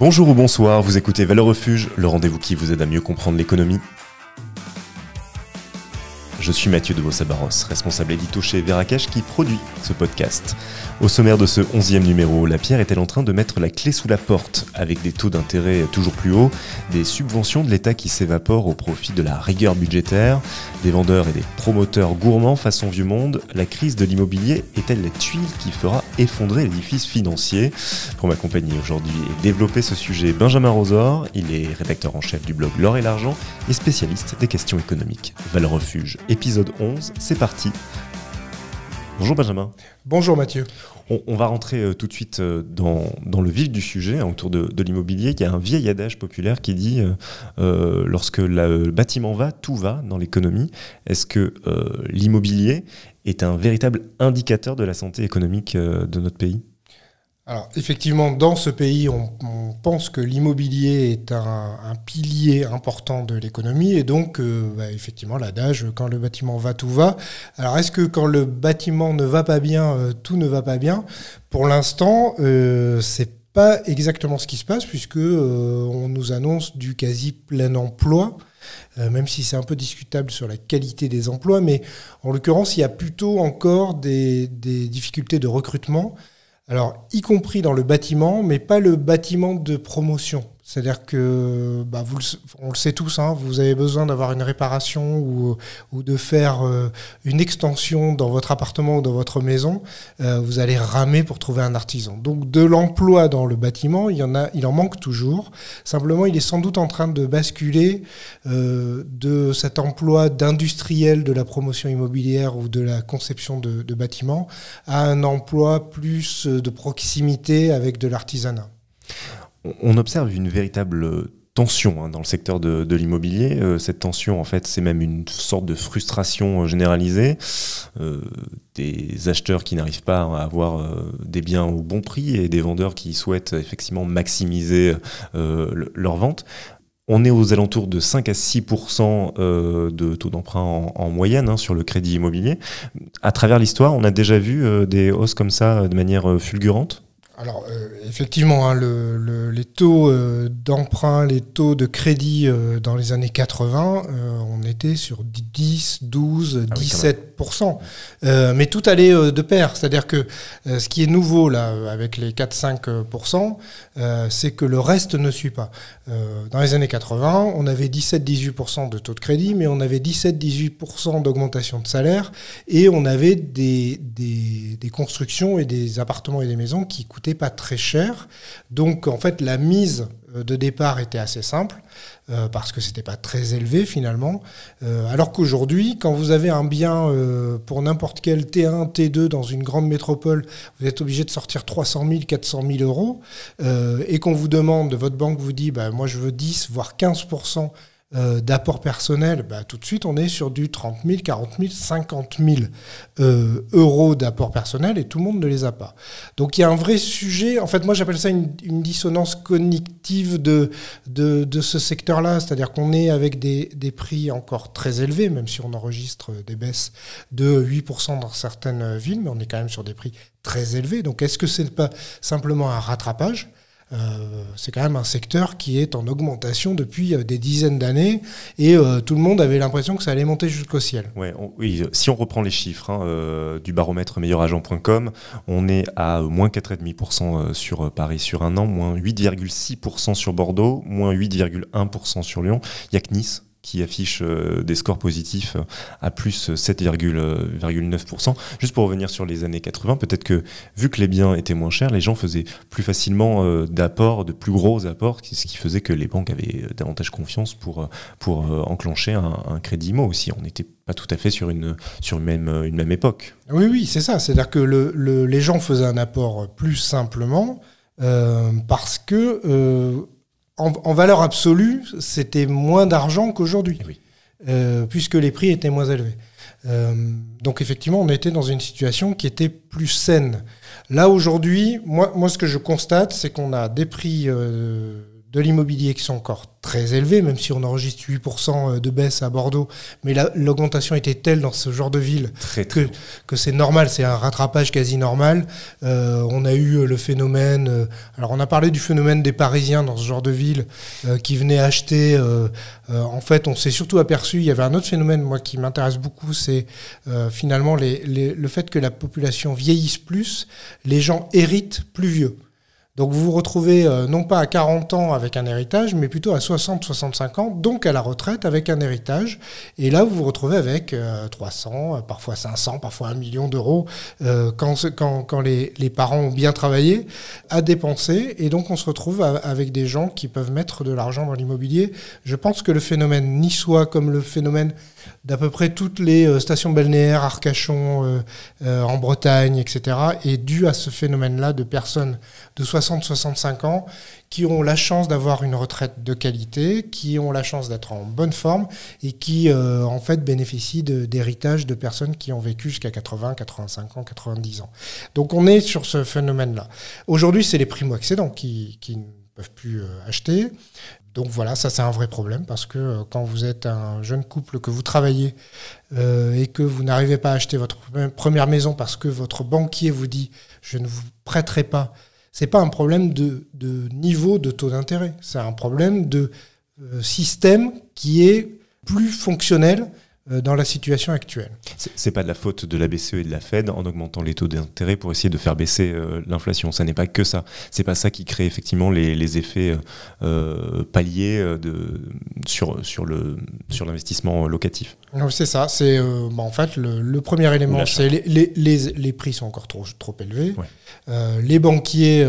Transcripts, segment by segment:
Bonjour ou bonsoir, vous écoutez Valeur Refuge, le rendez-vous qui vous aide à mieux comprendre l'économie je suis Mathieu de Vossabaros, responsable édito chez Veracash qui produit ce podcast. Au sommaire de ce 11 onzième numéro, la pierre est-elle en train de mettre la clé sous la porte avec des taux d'intérêt toujours plus hauts, des subventions de l'État qui s'évaporent au profit de la rigueur budgétaire, des vendeurs et des promoteurs gourmands façon vieux monde, la crise de l'immobilier est-elle la tuile qui fera effondrer l'édifice financier Pour m'accompagner aujourd'hui et développer ce sujet, Benjamin Rosor, il est rédacteur en chef du blog L'Or et l'Argent et spécialiste des questions économiques. Val Refuge épisode 11. C'est parti. Bonjour Benjamin. Bonjour Mathieu. On, va rentrer euh, tout de suite euh, dans, le vif du sujet hein, autour de, l'immobilier. Il y a un vieil adage populaire qui dit euh, lorsque le bâtiment va, tout va dans l'économie. Est-ce que l'immobilier est un véritable indicateur de la santé économique de notre pays alors effectivement, dans ce pays, on, pense que l'immobilier est un, pilier important de l'économie et donc euh, bah, effectivement l'adage quand le bâtiment va, tout va. Alors est-ce que quand le bâtiment ne va pas bien, euh, tout ne va pas bien Pour l'instant, ce euh, c'est pas exactement ce qui se passe puisque on nous annonce du quasi plein emploi même si c'est un peu discutable sur la qualité des emplois, mais en l'occurrence, il y a plutôt encore des difficultés de recrutement. Alors, y compris dans le bâtiment, mais pas le bâtiment de promotion. C'est-à-dire que, bah, on le sait tous, hein, vous avez besoin d'avoir une réparation ou, euh, de faire euh, une extension dans votre appartement ou dans votre maison, euh, vous allez ramer pour trouver un artisan. Donc de l'emploi dans le bâtiment, il, en manque toujours. Simplement, il est sans doute en train de basculer de cet emploi d'industriel de la promotion immobilière ou de la conception de, de bâtiments à un emploi plus de proximité avec de l'artisanat. On observe une véritable tension hein, dans le secteur de, l'immobilier. Euh, cette tension, en fait, c'est même une sorte de frustration euh, généralisée. Euh, des acheteurs qui n'arrivent pas à avoir des biens au bon prix et des vendeurs qui souhaitent effectivement maximiser leur vente. On est aux alentours de 5 à 6 de taux d'emprunt en, moyenne hein, sur le crédit immobilier. À travers l'histoire, on a déjà vu des hausses comme ça de manière fulgurante alors, euh, effectivement, hein, les taux euh, d'emprunt, les taux de crédit euh, dans les années 80, on était sur 10, 12, 17 Mais tout allait de pair. C'est-à-dire que ce qui est nouveau là, avec les 4-5 c'est que le reste ne suit pas. dans les années 80, on avait 17-18 de taux de crédit, mais on avait 17-18 d'augmentation de salaire et on avait des constructions et des appartements et des maisons qui coûtaient pas très cher. Donc en fait, la mise euh, de départ était assez simple, euh, parce que c'était pas très élevé finalement. Euh, alors qu'aujourd'hui, quand vous avez un bien pour n'importe quel T1, T2 dans une grande métropole, vous êtes obligé de sortir 300 000, 400 000 euros, et qu'on vous demande, votre banque vous dit, bah, moi je veux 10, voire 15 euh, d'apport personnel, bah, tout de suite, on est sur du 30 000, 40 000, 50 000 euros d'apport personnel et tout le monde ne les a pas. Donc il y a un vrai sujet. En fait, moi, j'appelle ça une, dissonance cognitive de, de, ce secteur-là. C'est-à-dire qu'on est avec des, des, prix encore très élevés, même si on enregistre des baisses de 8% dans certaines villes, mais on est quand même sur des prix très élevés. Donc est-ce que c'est pas simplement un rattrapage euh, c'est quand même un secteur qui est en augmentation depuis euh, des dizaines d'années et euh, tout le monde avait l'impression que ça allait monter jusqu'au ciel. oui, si on reprend les chiffres hein, du baromètre meilleuragent.com, on est à moins 4,5% sur Paris sur un an, moins 8,6% sur Bordeaux, moins 8,1% sur Lyon. Il n'y a que Nice qui affiche euh, des scores positifs euh, à plus 7,9%. Euh, Juste pour revenir sur les années 80, peut-être que vu que les biens étaient moins chers, les gens faisaient plus facilement d'apports, de plus gros apports, ce qui faisait que les banques avaient davantage confiance pour, pour enclencher un, crédit IMO aussi. On n'était pas tout à fait sur une, sur même, une même époque. Oui, oui, c'est ça. C'est-à-dire que les gens faisaient un apport plus simplement parce que en, valeur absolue, c'était moins d'argent qu'aujourd'hui, eh euh, puisque les prix étaient moins élevés. Euh, donc effectivement, on était dans une situation qui était plus saine. Là aujourd'hui, moi, moi ce que je constate, c'est qu'on a des prix euh, de l'immobilier qui sont encore très élevés, même si on enregistre 8% euh, de baisse à Bordeaux, mais l'augmentation était telle dans ce genre de ville que, c'est normal, c'est un rattrapage quasi normal. Euh, on a eu euh, le phénomène, alors on a parlé du phénomène des Parisiens dans ce genre de ville qui venaient acheter, en fait on s'est surtout aperçu, il y avait un autre phénomène moi qui m'intéresse beaucoup, c'est finalement les, le fait que la population vieillisse plus, les gens héritent plus vieux. Donc vous vous retrouvez euh, non pas à 40 ans avec un héritage, mais plutôt à 60-65 ans, donc à la retraite avec un héritage. Et là, vous vous retrouvez avec 300, euh, euh, parfois 500, parfois 1 million d'euros quand, les, parents ont bien travaillé à dépenser. Et donc on se retrouve avec des gens qui peuvent mettre de l'argent dans l'immobilier. Je pense que le phénomène niçois, comme le phénomène d'à peu près toutes les stations balnéaires, Arcachon, en Bretagne, etc., est dû à ce phénomène-là de personnes de 60 60-65 ans qui ont la chance d'avoir une retraite de qualité, qui ont la chance d'être en bonne forme et qui euh, en fait bénéficient d'héritages de, personnes qui ont vécu jusqu'à 80, 85 ans, 90 ans. Donc on est sur ce phénomène-là. Aujourd'hui, c'est les primo-accédants qui, ne peuvent plus euh, acheter. Donc voilà, ça c'est un vrai problème parce que euh, quand vous êtes un jeune couple, que vous travaillez et que vous n'arrivez pas à acheter votre première maison parce que votre banquier vous dit je ne vous prêterai pas c'est pas un problème de, niveau de taux d'intérêt, c'est un problème de euh, système qui est plus fonctionnel euh, dans la situation actuelle. C'est pas de la faute de la BCE et de la Fed en augmentant les taux d'intérêt pour essayer de faire baisser euh, l'inflation. Ça n'est pas que ça. C'est pas ça qui crée effectivement les, effets euh, paliers sur, sur l'investissement locatif. C'est ça. C'est bah, en fait le, premier élément, c'est les, les, prix sont encore trop, trop élevés. les banquiers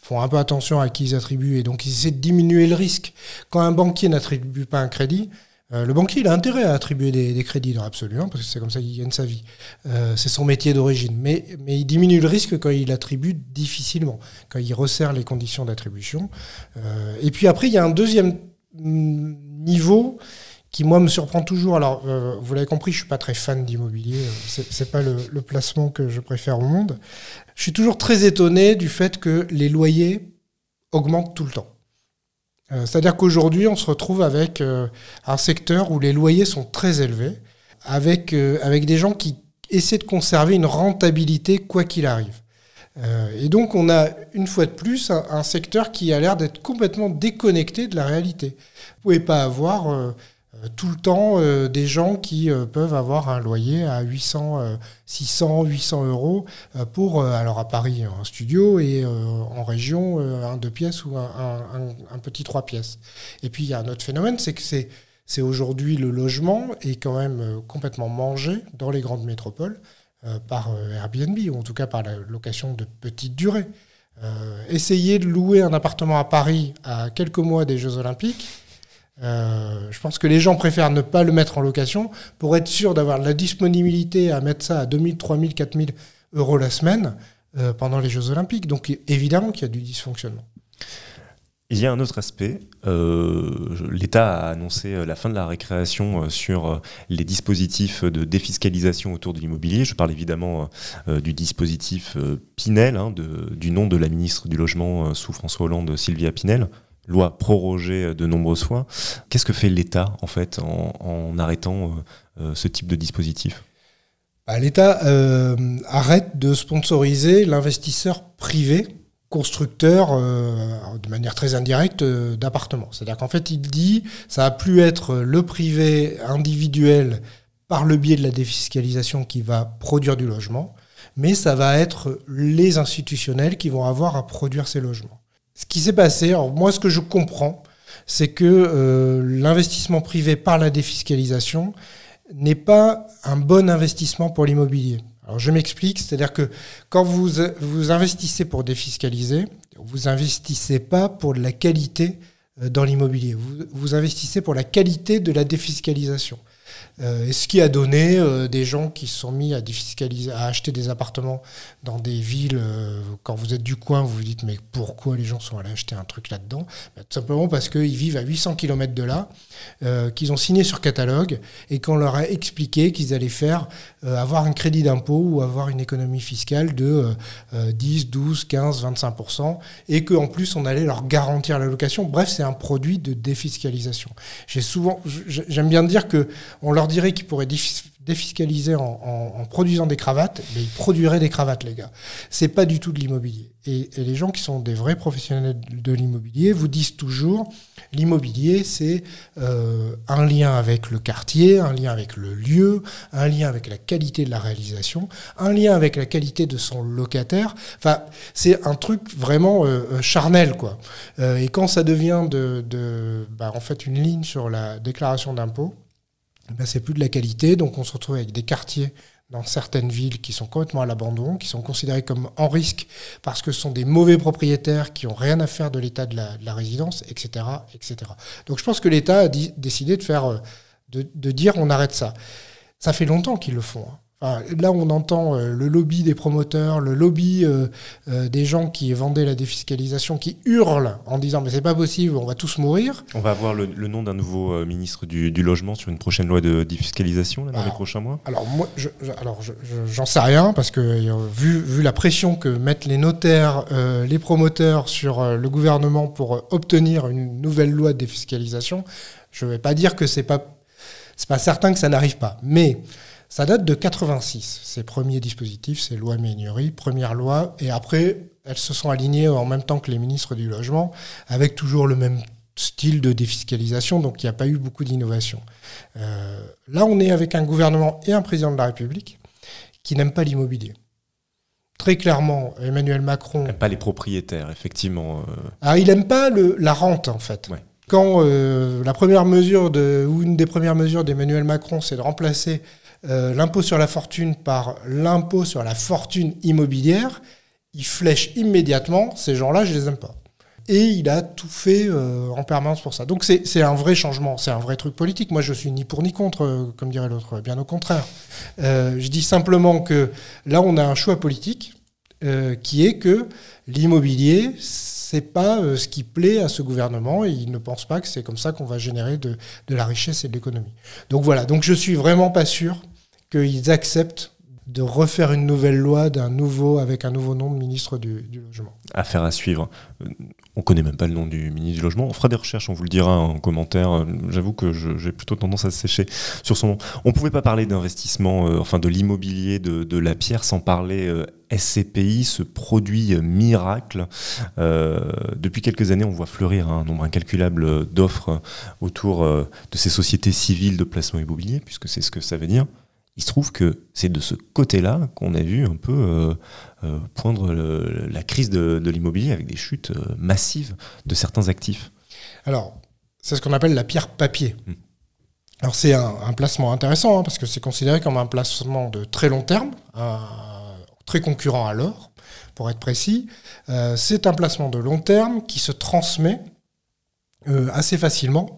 font un peu attention à qui ils attribuent et donc ils essaient de diminuer le risque. Quand un banquier n'attribue pas un crédit, euh, le banquier, il a intérêt à attribuer des, crédits dans l'absolu, parce que c'est comme ça qu'il gagne sa vie. Euh, c'est son métier d'origine. Mais, mais, il diminue le risque quand il attribue difficilement, quand il resserre les conditions d'attribution. Euh, et puis après, il y a un deuxième mm, niveau qui, moi, me surprend toujours. Alors, euh, vous l'avez compris, je ne suis pas très fan d'immobilier. Ce n'est pas le, le placement que je préfère au monde. Je suis toujours très étonné du fait que les loyers augmentent tout le temps. Euh, c'est-à-dire qu'aujourd'hui, on se retrouve avec euh, un secteur où les loyers sont très élevés, avec, euh, avec des gens qui essaient de conserver une rentabilité quoi qu'il arrive. et donc, on a une fois de plus un, un secteur qui a l'air d'être complètement déconnecté de la réalité. Vous ne pouvez pas avoir euh, tout le temps euh, des gens qui euh, peuvent avoir un loyer à 800, 600, 800 euros pour, alors à Paris, un studio et en région, un deux pièces ou un, un, petit trois pièces. Et puis il y a un autre phénomène, c'est que c'est, c'est aujourd'hui le logement est quand même complètement mangé dans les grandes métropoles par Airbnb, ou en tout cas par la location de petite durée. essayer de louer un appartement à Paris à quelques mois des Jeux Olympiques, euh, je pense que les gens préfèrent ne pas le mettre en location pour être sûr d'avoir la disponibilité à mettre ça à 2000, 3000, 4000 euros la semaine euh, pendant les Jeux Olympiques. Donc évidemment qu'il y a du dysfonctionnement. Il y a un autre aspect. Euh, L'État a annoncé la fin de la récréation sur les dispositifs de défiscalisation autour de l'immobilier. Je parle évidemment du dispositif Pinel, hein, du nom de la ministre du Logement sous François Hollande, Sylvia Pinel loi prorogée euh, de nombreuses fois. Qu'est-ce que fait l'État en fait en, arrêtant euh, euh, ce type de dispositif bah, L'État arrête de sponsoriser l'investisseur privé constructeur de manière très indirecte d'appartements. C'est-à-dire qu'en fait, il dit, ça va plus être le privé individuel par le biais de la défiscalisation qui va produire du logement, mais ça va être les institutionnels qui vont avoir à produire ces logements. Ce qui s'est passé, alors moi ce que je comprends, c'est que euh, l'investissement privé par la défiscalisation n'est pas un bon investissement pour l'immobilier. Alors je m'explique, c'est-à-dire que quand vous, investissez pour défiscaliser, vous investissez pas pour la qualité euh, dans l'immobilier, vous investissez pour la qualité de la défiscalisation. Euh, et ce qui a donné euh, des gens qui se sont mis à défiscaliser, à acheter des appartements dans des villes. Euh, quand vous êtes du coin, vous vous dites mais pourquoi les gens sont allés acheter un truc là-dedans bah, Tout simplement parce qu'ils vivent à 800 km de là, qu'ils ont signé sur catalogue et qu'on leur a expliqué qu'ils allaient faire avoir un crédit d'impôt ou avoir une économie fiscale de 10, 12, 15, 25 et qu'en plus on allait leur garantir la location. Bref, c'est un produit de défiscalisation. J'ai souvent, j'aime bien dire que on leur dirait qu'ils pourraient défiscaliser en, produisant des cravates, mais ils produiraient des cravates, les gars. C'est pas du tout de l'immobilier. Et, les gens qui sont des vrais professionnels de l'immobilier vous disent toujours, l'immobilier, c'est euh, un lien avec le quartier, un lien avec le lieu, un lien avec la qualité de la réalisation, un lien avec la qualité de son locataire. Enfin, c'est un truc vraiment euh, euh, charnel, quoi. et quand ça devient de, bah, en fait, une ligne sur la déclaration d'impôt, eh ben, c'est plus de la qualité. Donc on se retrouve avec des quartiers dans certaines villes qui sont complètement à l'abandon, qui sont considérés comme en risque parce que ce sont des mauvais propriétaires qui n'ont rien à faire de l'état de, la, résidence, etc., etc. Donc je pense que l'État a décidé de faire, euh, de, dire on arrête ça. Ça fait longtemps qu'ils le font. Hein là, on entend euh, le lobby des promoteurs, le lobby euh, euh, des gens qui vendaient la défiscalisation, qui hurlent en disant mais c'est pas possible, on va tous mourir. On va avoir le, nom d'un nouveau ministre du, logement sur une prochaine loi de défiscalisation dans les ah. prochains mois. Alors moi, j'en sais rien parce que vu, vu, la pression que mettent les notaires, les promoteurs sur le gouvernement pour obtenir une nouvelle loi de défiscalisation, je vais pas dire que c'est pas c'est pas certain que ça n'arrive pas, mais ça date de 86, ces premiers dispositifs, ces lois Ménuri, première loi, et après, elles se sont alignées en même temps que les ministres du logement, avec toujours le même style de défiscalisation, donc il n'y a pas eu beaucoup d'innovation. Euh, là, on est avec un gouvernement et un président de la République qui n'aiment pas l'immobilier. Très clairement, Emmanuel Macron... n'aime pas les propriétaires, effectivement. Euh. Ah, il n'aime pas la rente, en fait. Quand euh, la première mesure, ou une des premières mesures d'Emmanuel Macron, c'est de remplacer euh, l'impôt sur la fortune par l'impôt sur la fortune immobilière, il flèche immédiatement ces gens-là, je les aime pas. Et il a tout fait euh, en permanence pour ça. Donc c'est un vrai changement, c'est un vrai truc politique. Moi, je suis ni pour ni contre, euh, comme dirait l'autre, bien au contraire. je dis simplement que là, on a un choix politique qui est que l'immobilier, c'est pas euh, ce qui plaît à ce gouvernement et ils ne pensent pas que c'est comme ça qu'on va générer de, de, la richesse et de l'économie. Donc voilà, donc je suis vraiment pas sûr qu'ils acceptent de refaire une nouvelle loi d'un nouveau, avec un nouveau nom de ministre du, Logement. Affaire à suivre. On ne connaît même pas le nom du ministre du Logement. On fera des recherches, on vous le dira en commentaire. J'avoue que j'ai plutôt tendance à sécher sur son nom. On ne pouvait pas parler d'investissement, euh, enfin de l'immobilier, de, la pierre, sans parler euh, SCPI, ce produit miracle. Euh, depuis quelques années, on voit fleurir un nombre incalculable d'offres autour de ces sociétés civiles de placement immobilier, puisque c'est ce que ça veut dire. Il se trouve que c'est de ce côté-là qu'on a vu un peu euh, euh, poindre la crise de, l'immobilier avec des chutes euh, massives de certains actifs. Alors, c'est ce qu'on appelle la pierre papier. Hmm. Alors c'est un, placement intéressant hein, parce que c'est considéré comme un placement de très long terme, très concurrent à l'or, pour être précis. c'est un placement de long terme qui se transmet assez facilement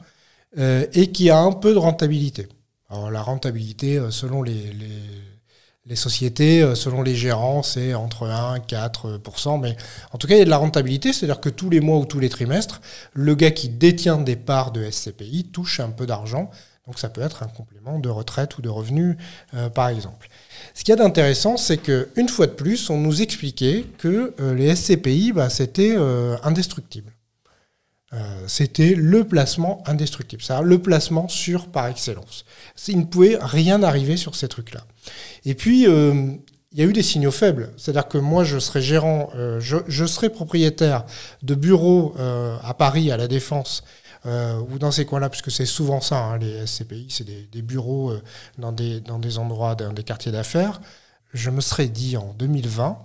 et qui a un peu de rentabilité. Alors, la rentabilité, euh, selon les, sociétés, euh, selon les gérants, c'est entre 1 et 4 mais en tout cas, il y a de la rentabilité, c'est-à-dire que tous les mois ou tous les trimestres, le gars qui détient des parts de SCPI touche un peu d'argent. Donc ça peut être un complément de retraite ou de revenu, euh, par exemple. Ce qu'il y a d'intéressant, c'est qu'une fois de plus, on nous expliquait que les SCPI, bah, c'était indestructible. Euh, c'était le placement indestructible, ça, le placement sûr par excellence. Il ne pouvait rien arriver sur ces trucs-là. Et puis, euh, il y a eu des signaux faibles. C'est-à-dire que moi, je serais gérant, euh, je, serais propriétaire de bureaux à Paris, à La Défense, ou dans ces coins-là, puisque c'est souvent ça, hein, les SCPI, c'est des, bureaux dans, des, endroits, dans des quartiers d'affaires. Je me serais dit en 2020,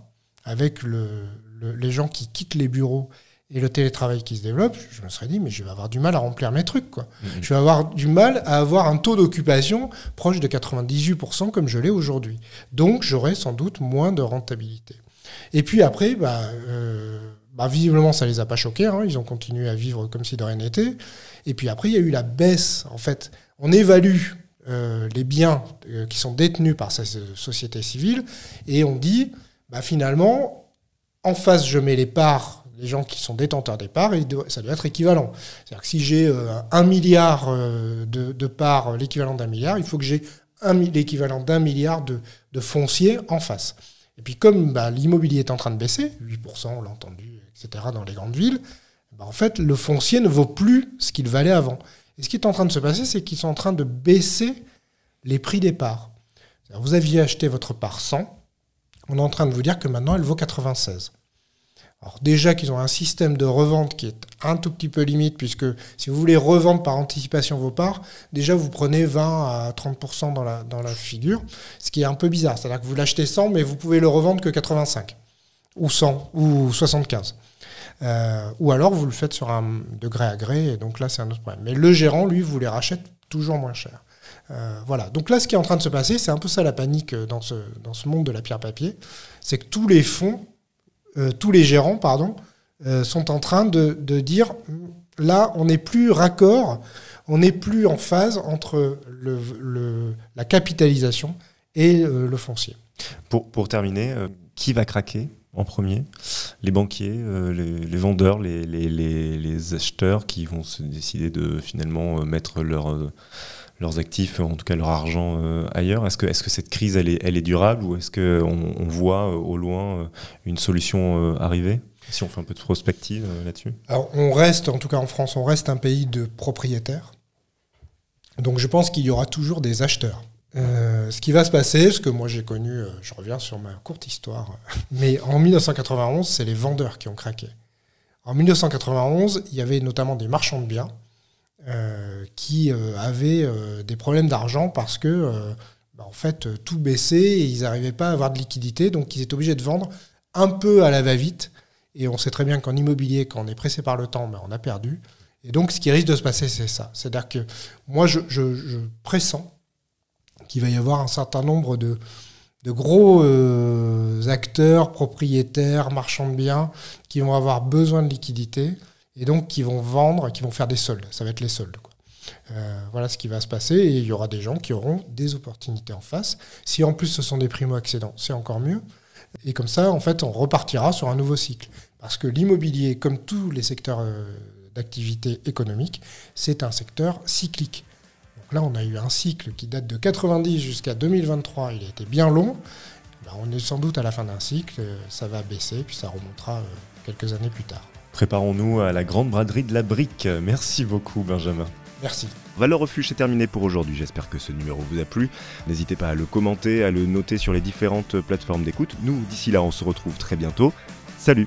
avec les gens qui quittent les bureaux et le télétravail qui se développe, je me serais dit, mais je vais avoir du mal à remplir mes trucs. Quoi. Mm-hmm. Je vais avoir du mal à avoir un taux d'occupation proche de 98% comme je l'ai aujourd'hui. Donc j'aurai sans doute moins de rentabilité. Et puis après, bah, euh, bah visiblement, ça ne les a pas choqués. Hein. Ils ont continué à vivre comme si de rien n'était. Et puis après, il y a eu la baisse. En fait, on évalue euh, les biens euh, qui sont détenus par ces sociétés civiles. et on dit, bah, finalement, en face, je mets les parts les gens qui sont détenteurs des parts, ça doit être équivalent. C'est-à-dire que si j'ai euh, un milliard euh, de, parts, euh, l'équivalent d'un milliard, il faut que j'ai l'équivalent d'un milliard de, fonciers en face. Et puis comme bah, l'immobilier est en train de baisser, 8% on l'a entendu, etc., dans les grandes villes, bah, en fait le foncier ne vaut plus ce qu'il valait avant. Et ce qui est en train de se passer, c'est qu'ils sont en train de baisser les prix des parts. Vous aviez acheté votre part 100, on est en train de vous dire que maintenant elle vaut 96. Alors déjà qu'ils ont un système de revente qui est un tout petit peu limite, puisque si vous voulez revendre par anticipation vos parts, déjà vous prenez 20 à 30% dans la, dans la figure, ce qui est un peu bizarre. C'est-à-dire que vous l'achetez 100, mais vous pouvez le revendre que 85, ou 100, ou 75. Euh, ou alors vous le faites sur un degré à gré, et donc là c'est un autre problème. Mais le gérant, lui, vous les rachète toujours moins cher. Euh, voilà. Donc là, ce qui est en train de se passer, c'est un peu ça la panique euh, dans ce, dans ce monde de la pierre papier, c'est que tous les fonds euh, tous les gérants, pardon, euh, sont en train de, dire là, on n'est plus raccord, on n'est plus en phase entre la capitalisation et euh, le foncier. Pour, pour terminer, qui va craquer en premier Les banquiers, les, vendeurs, les, les, les, acheteurs qui vont se décider de finalement mettre leur, leurs actifs, en tout cas leur argent euh, ailleurs. Est-ce que, est -ce que cette crise, elle est, elle est durable ou est-ce qu'on on voit euh, au loin euh, une solution arriver Si on fait un peu de prospective là-dessus. on reste, en tout cas en France, on reste un pays de propriétaires. Donc je pense qu'il y aura toujours des acheteurs. ce qui va se passer, ce que moi j'ai connu, je reviens sur ma courte histoire, mais en 1991, c'est les vendeurs qui ont craqué. En 1991, il y avait notamment des marchands de biens euh, qui euh, avaient euh, des problèmes d'argent parce que bah, en fait tout baissait et ils n'arrivaient pas à avoir de liquidité, donc ils étaient obligés de vendre un peu à la va-vite. Et on sait très bien qu'en immobilier, quand on est pressé par le temps, bah, on a perdu. Et donc, ce qui risque de se passer, c'est ça. C'est-à-dire que moi, je, pressens qu'il va y avoir un certain nombre de, de gros acteurs, propriétaires, marchands de biens, qui vont avoir besoin de liquidités et donc qui vont vendre, qui vont faire des soldes. Ça va être les soldes. Euh, voilà ce qui va se passer et il y aura des gens qui auront des opportunités en face. Si en plus ce sont des primo-accédants, c'est encore mieux. Et comme ça, en fait, on repartira sur un nouveau cycle. Parce que l'immobilier, comme tous les secteurs euh, d'activité économique, c'est un secteur cyclique. Donc là, on a eu un cycle qui date de 90 jusqu'à 2023. Il a été bien long. Ben, on est sans doute à la fin d'un cycle. Euh, ça va baisser, puis ça remontera quelques années plus tard. Préparons-nous à la grande braderie de la brique. Merci beaucoup, Benjamin. Merci. Valeur Refuge est terminé pour aujourd'hui. J'espère que ce numéro vous a plu. N'hésitez pas à le commenter, à le noter sur les différentes plateformes d'écoute. Nous, d'ici là, on se retrouve très bientôt. Salut